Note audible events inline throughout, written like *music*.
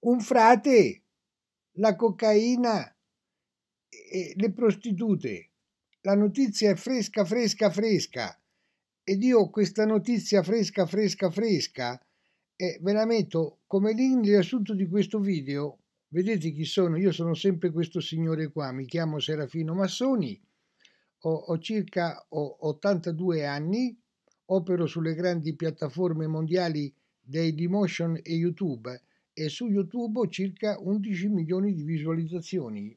un frate, la cocaina e le prostitute. La notizia è fresca, fresca, fresca. Ed io questa notizia fresca, fresca, fresca e ve la metto come link di riassunto di questo video. Vedete chi sono? Io sono sempre questo signore qua, mi chiamo Serafino Massoni, ho, ho circa ho 82 anni, opero sulle grandi piattaforme mondiali dei Dailymotion e YouTube e su YouTube ho circa 11 milioni di visualizzazioni.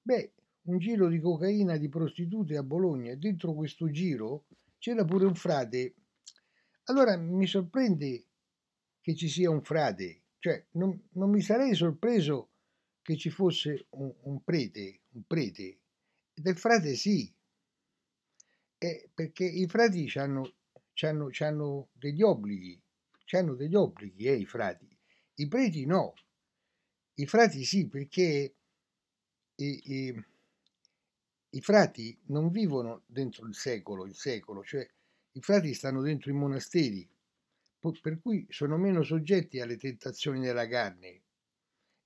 Beh, un giro di cocaina di prostitute a Bologna e dentro questo giro c'era pure un frate. Allora mi sorprende che ci sia un frate, cioè non, non mi sarei sorpreso che ci fosse un, un, prete, un prete. Del frate sì, eh, perché i frati hanno degli obblighi, hanno degli obblighi, eh, i frati. I preti no, i frati sì, perché i, i, i frati non vivono dentro il secolo, il secolo, cioè i frati stanno dentro i monasteri, per cui sono meno soggetti alle tentazioni della carne.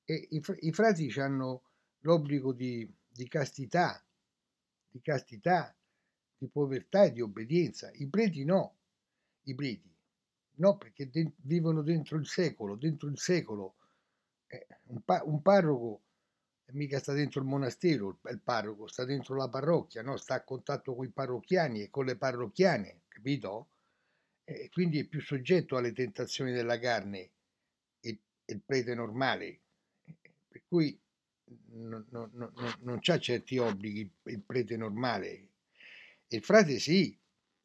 E i, i frati hanno l'obbligo di, di castità, di castità, di povertà e di obbedienza. I preti no, i preti. No, perché de- vivono dentro il secolo, dentro il secolo. Eh, un, pa- un, parroco eh, mica sta dentro il monastero, il parroco sta dentro la parrocchia, no? sta a contatto con i parrocchiani e con le parrocchiane, capito? Eh, quindi è più soggetto alle tentazioni della carne il, il prete normale, per cui non, non, non, non c'ha certi obblighi il prete normale. Il frate sì,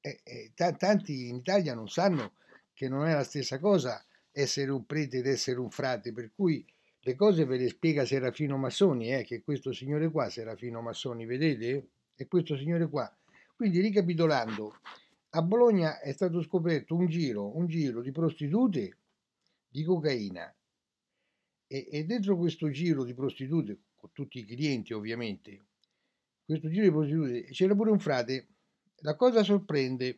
eh, eh, t- tanti in Italia non sanno che non è la stessa cosa essere un prete ed essere un frate, per cui le cose ve le spiega Serafino Massoni, eh, che questo signore qua, Serafino Massoni, vedete? E questo signore qua. Quindi ricapitolando, a Bologna è stato scoperto un giro, un giro di prostitute, di cocaina. E, e dentro questo giro di prostitute, con tutti i clienti ovviamente, questo giro di prostitute, c'era pure un frate. La cosa sorprende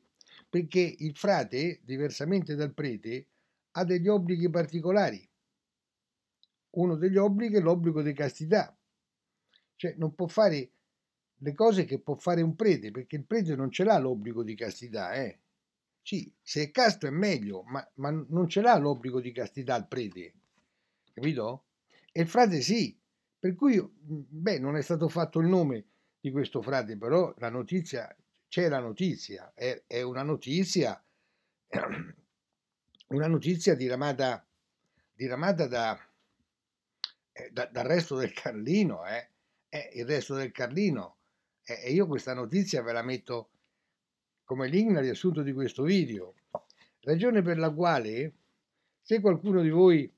perché il frate, diversamente dal prete, ha degli obblighi particolari. Uno degli obblighi è l'obbligo di castità, cioè non può fare le cose che può fare un prete, perché il prete non ce l'ha l'obbligo di castità, eh. Sì, se è casto è meglio, ma, ma non ce l'ha l'obbligo di castità il prete, capito? E il frate sì, per cui, beh, non è stato fatto il nome di questo frate, però la notizia c'è la notizia, è, è una notizia, *clears throat* una notizia diramata, diramata da, eh, da, dal resto del Carlino, eh? eh il resto del Carlino. Eh, e io questa notizia ve la metto come link riassunto di questo video. Ragione per la quale, se qualcuno di voi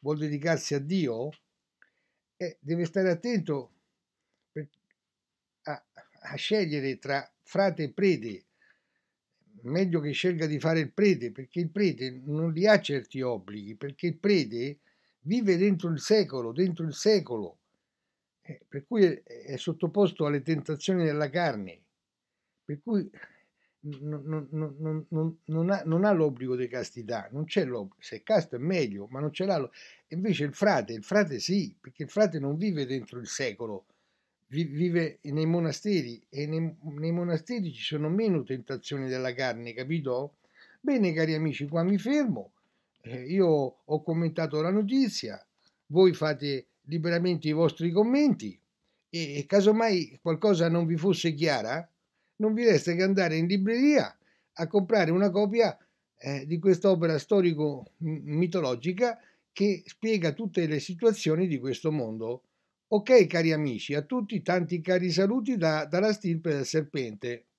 vuol dedicarsi a Dio, eh, deve stare attento per, a, a scegliere tra frate prete, meglio che scelga di fare il prete, perché il prete non li ha certi obblighi, perché il prete vive dentro il secolo, dentro il secolo, eh, per cui è, sottoposto alle tentazioni della carne, per cui non, non, non, ha, non, ha, l'obbligo di castità, non c'è l'obbligo, se è casto è meglio, ma non ce l'ha. Invece il frate, il frate sì, perché il frate non vive dentro il secolo, vive nei monasteri e nei, nei, monasteri ci sono meno tentazioni della carne, capito? Bene cari amici, qua mi fermo, eh, io ho commentato la notizia, voi fate liberamente i vostri commenti e, e casomai qualcosa non vi fosse chiara, non vi resta che andare in libreria a comprare una copia eh, di quest'opera storico-mitologica che spiega tutte le situazioni di questo mondo. Ok cari amici, a tutti tanti cari saluti da, dalla stirpe del serpente.